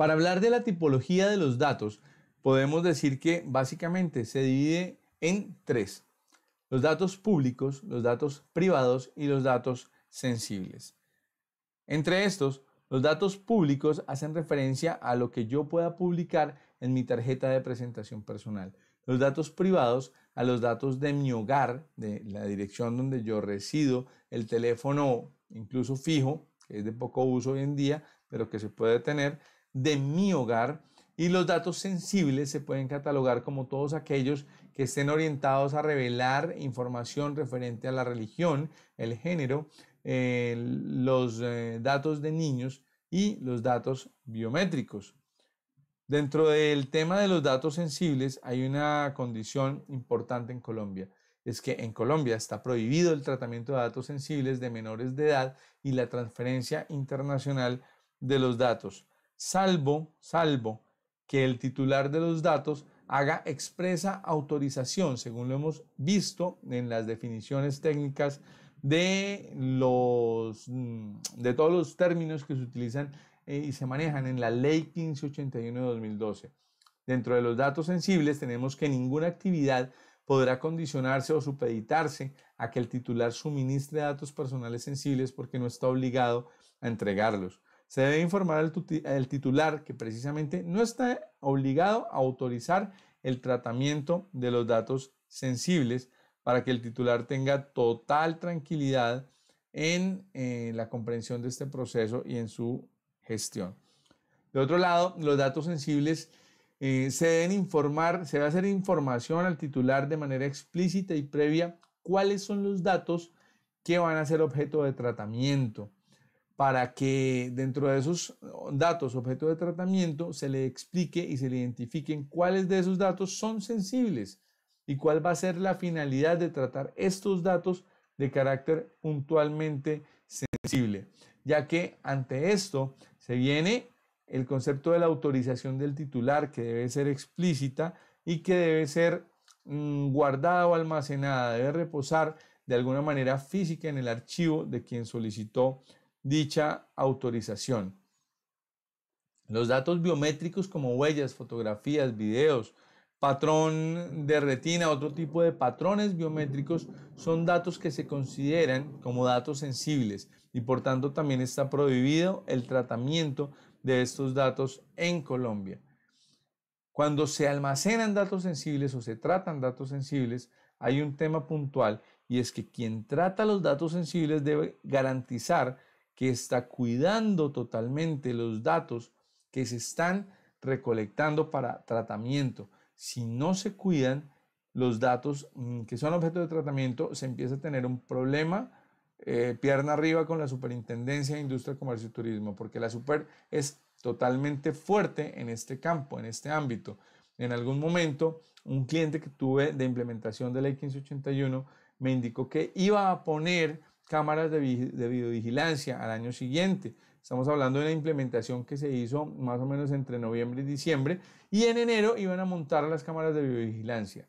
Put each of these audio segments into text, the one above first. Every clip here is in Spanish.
Para hablar de la tipología de los datos, podemos decir que básicamente se divide en tres. Los datos públicos, los datos privados y los datos sensibles. Entre estos, los datos públicos hacen referencia a lo que yo pueda publicar en mi tarjeta de presentación personal. Los datos privados a los datos de mi hogar, de la dirección donde yo resido, el teléfono incluso fijo, que es de poco uso hoy en día, pero que se puede tener, de mi hogar y los datos sensibles se pueden catalogar como todos aquellos que estén orientados a revelar información referente a la religión, el género, eh, los eh, datos de niños y los datos biométricos. Dentro del tema de los datos sensibles hay una condición importante en Colombia. Es que en Colombia está prohibido el tratamiento de datos sensibles de menores de edad y la transferencia internacional de los datos salvo, salvo que el titular de los datos haga expresa autorización, según lo hemos visto en las definiciones técnicas de, mm, de todos los términos que se utilizan eh, y se manejan en la Ley 1581 de 2012. Dentro de los datos sensibles tenemos que ninguna actividad podrá condicionarse o supeditarse a que el titular suministre datos personales sensibles porque no está obligado a entregarlos se debe informar al, titular que precisamente no está obligado a autorizar el tratamiento de los datos sensibles para que el titular tenga total tranquilidad en eh, la comprensión de este proceso y en su gestión. De otro lado, los datos sensibles eh, se deben informar, se debe hacer información al titular de manera explícita y previa cuáles son los datos que van a ser objeto de tratamiento para que dentro de esos oh, datos objeto de tratamiento se le explique y se le identifiquen cuáles de esos datos son sensibles y cuál va a ser la finalidad de tratar estos datos de carácter puntualmente sensible, ya que ante esto se viene el concepto de la autorización del titular que debe ser explícita y que debe ser mm, guardada o almacenada, debe reposar de alguna manera física en el archivo de quien solicitó dicha autorización. Los datos biométricos como huellas, fotografías, videos, patrón de retina, otro tipo de patrones biométricos, son datos que se consideran como datos sensibles y por tanto también está prohibido el tratamiento de estos datos en Colombia. Cuando se almacenan datos sensibles o se tratan datos sensibles, hay un tema puntual y es que quien trata los datos sensibles debe garantizar que está cuidando totalmente los datos que se están recolectando para tratamiento. Si no se cuidan los datos mm, que son objeto de tratamiento, se empieza a tener un problema eh, pierna arriba con la Superintendencia de Industria, Comercio y Turismo, porque la Super es totalmente fuerte en este campo, en este ámbito. En algún momento, un cliente que tuve de implementación de ley 1581 me indicó que iba a poner cámaras de, videovigilancia al año siguiente. Estamos hablando de la implementación que se hizo más o menos entre noviembre y diciembre y en enero iban a montar las cámaras de videovigilancia.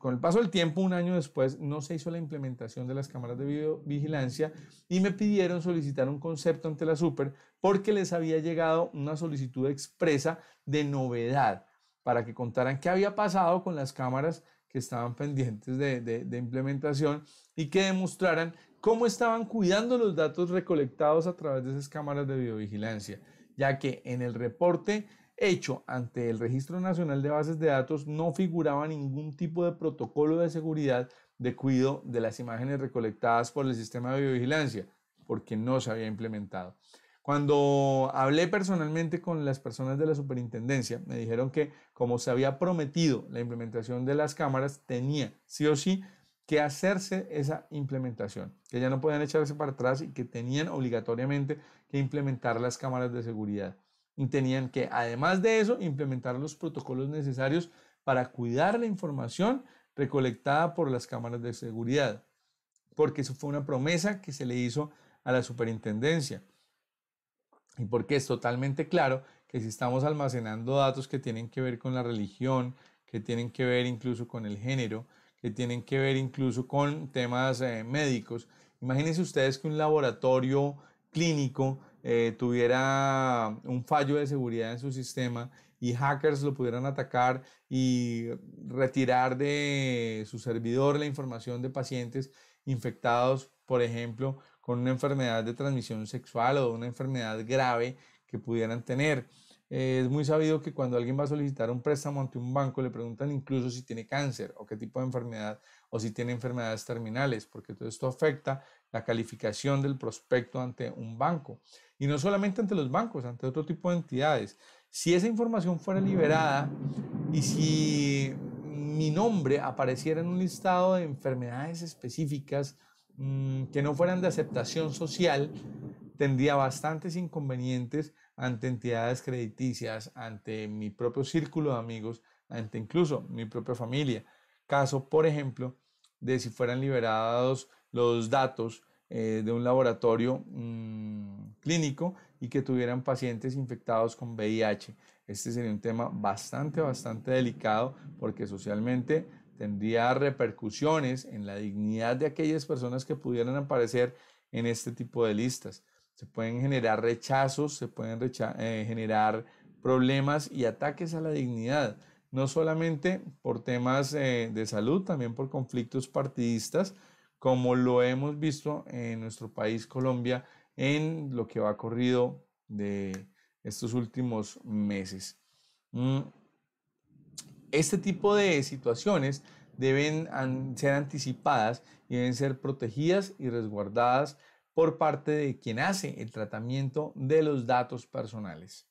con el paso del tiempo, un año después, no se hizo la implementación de las cámaras de videovigilancia y me pidieron solicitar un concepto ante la Super porque les había llegado una solicitud expresa de novedad para que contaran qué había pasado con las cámaras que estaban pendientes de, implementación y que demostraran cómo estaban cuidando los datos recolectados a través de esas cámaras de videovigilancia, ya que en el reporte hecho ante el Registro Nacional de Bases de Datos no figuraba ningún tipo de protocolo de seguridad de cuidado de las imágenes recolectadas por el sistema de biovigilancia, porque no se había implementado. Cuando hablé personalmente con las personas de la superintendencia, me dijeron que como se había prometido la implementación de las cámaras, tenía sí o sí que hacerse esa implementación, que ya no podían echarse para atrás y que tenían obligatoriamente que implementar las cámaras de seguridad. Y tenían que, además de eso, implementar los protocolos necesarios para cuidar la información recolectada por las cámaras de seguridad, porque eso fue una promesa que se le hizo a la superintendencia y porque es totalmente claro que si estamos almacenando datos que tienen que ver con la religión, que tienen que ver incluso con el género, que tienen que ver incluso con temas eh, médicos, imagínense ustedes que un laboratorio clínico eh, tuviera un fallo de seguridad en su sistema y hackers lo pudieran atacar y retirar de su servidor la información de pacientes infectados, por ejemplo, con una enfermedad de transmisión sexual o una enfermedad grave que pudieran tener. Eh, es muy sabido que cuando alguien va a solicitar un préstamo ante un banco le preguntan incluso si tiene cáncer o qué tipo de enfermedad o si tiene enfermedades terminales, porque todo esto afecta la calificación del prospecto ante un banco. Y no solamente ante los bancos, ante otro tipo de entidades. Si esa información fuera liberada y si mi nombre apareciera en un listado de enfermedades específicas Mm, que no fueran de aceptación social, tendría bastantes inconvenientes ante entidades crediticias, ante mi propio círculo de amigos, ante incluso mi propia familia. Caso, por ejemplo, de si fueran liberados los datos eh, de un laboratorio mm, clínico y que tuvieran pacientes infectados con VIH. Este sería un tema bastante, bastante delicado porque socialmente tendría repercusiones en la dignidad de aquellas personas que pudieran aparecer en este tipo de listas. Se pueden generar rechazos, se pueden eh, generar problemas y ataques a la dignidad, no solamente por temas eh, de salud, también por conflictos partidistas, como lo hemos visto en nuestro país Colombia en lo que va corrido de estos últimos meses. Mm, este tipo de situaciones deben ser anticipadas y deben ser protegidas y resguardadas por parte de quien hace el tratamiento de los datos personales.